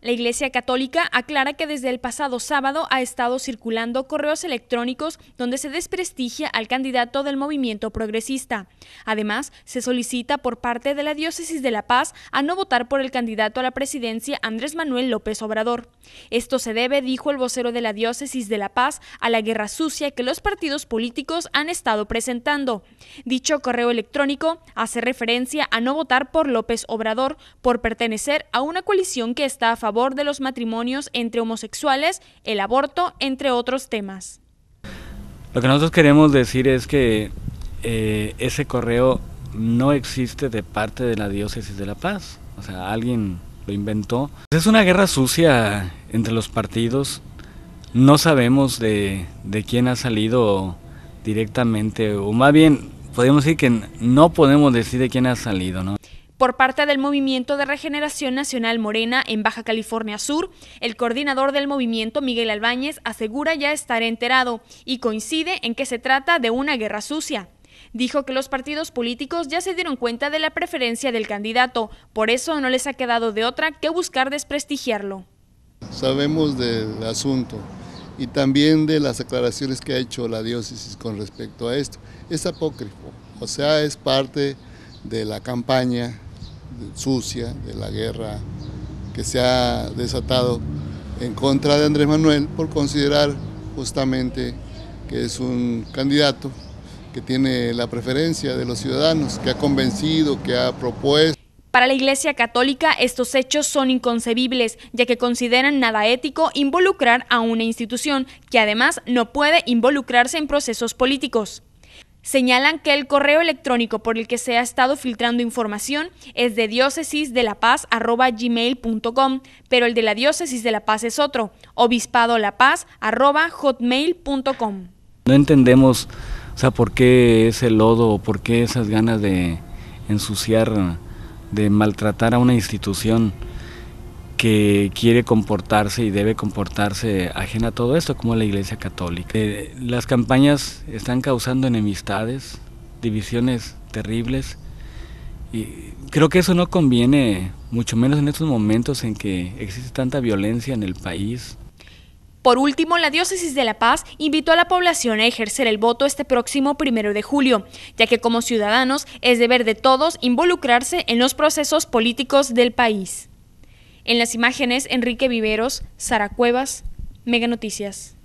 La Iglesia Católica aclara que desde el pasado sábado ha estado circulando correos electrónicos donde se desprestigia al candidato del movimiento progresista. Además, se solicita por parte de la Diócesis de La Paz a no votar por el candidato a la presidencia Andrés Manuel López Obrador. Esto se debe, dijo el vocero de la Diócesis de La Paz, a la guerra sucia que los partidos políticos han estado presentando. Dicho correo electrónico hace referencia a no votar por López Obrador por pertenecer a una coalición que está a favor favor de los matrimonios entre homosexuales, el aborto, entre otros temas. Lo que nosotros queremos decir es que eh, ese correo no existe de parte de la diócesis de La Paz. O sea, alguien lo inventó. Es una guerra sucia entre los partidos. No sabemos de, de quién ha salido directamente, o más bien, podemos decir que no podemos decir de quién ha salido, ¿no? Por parte del Movimiento de Regeneración Nacional Morena en Baja California Sur, el coordinador del movimiento, Miguel Albáñez, asegura ya estar enterado y coincide en que se trata de una guerra sucia. Dijo que los partidos políticos ya se dieron cuenta de la preferencia del candidato, por eso no les ha quedado de otra que buscar desprestigiarlo. Sabemos del asunto y también de las aclaraciones que ha hecho la diócesis con respecto a esto. Es apócrifo, o sea, es parte de la campaña sucia, de la guerra que se ha desatado en contra de Andrés Manuel por considerar justamente que es un candidato que tiene la preferencia de los ciudadanos, que ha convencido, que ha propuesto. Para la Iglesia Católica estos hechos son inconcebibles, ya que consideran nada ético involucrar a una institución que además no puede involucrarse en procesos políticos. Señalan que el correo electrónico por el que se ha estado filtrando información es de diócesis de la paz gmail.com, pero el de la diócesis de la paz es otro, obispado la paz hotmail.com. No entendemos, o sea, por qué ese lodo, por qué esas ganas de ensuciar, de maltratar a una institución que quiere comportarse y debe comportarse ajena a todo esto, como la Iglesia Católica. Eh, las campañas están causando enemistades, divisiones terribles, y creo que eso no conviene, mucho menos en estos momentos en que existe tanta violencia en el país. Por último, la Diócesis de La Paz invitó a la población a ejercer el voto este próximo primero de julio, ya que como ciudadanos es deber de todos involucrarse en los procesos políticos del país. En las imágenes, Enrique Viveros, Sara Cuevas, Mega Noticias.